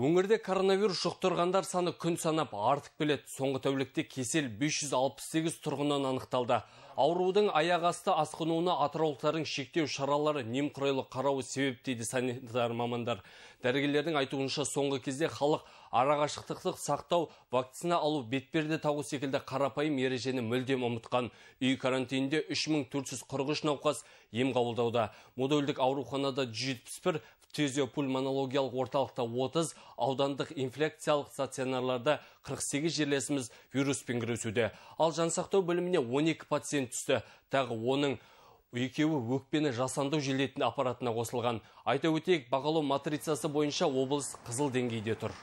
өңірде коронавирус жұқтырғандар саны күн санап артып келеді соңғы тәулікте кесел 568 тұрғынан анықталды аурудың аяқ асты асқынуына атыраулықтардың шектеу шаралары немқұрайлы қарауы себеп дейді санитар мамандар дәрігерлердің айтуынша соңғы кезде халық арақашықтықты сақтау вакцина алу бетперде тағу секілді қарапайым ережені мүлдем ұмытқан үй карантинінде 3443 науқас ем қабылдауда модульдік ауруханада 171 тезиопульмонологиялық орталықта 30 аудандық инфекциялық стационарларда 48 жерлесіміз вируспен күресуде. Ал жансақтау бөліміне 12 пациент түсті. Тағы оның екеуі өкпені жасанды желдетін аппаратына қосылған. Айта өтейік, бағалау матрицасы бойынша облыс қызыл деңгейде тұр.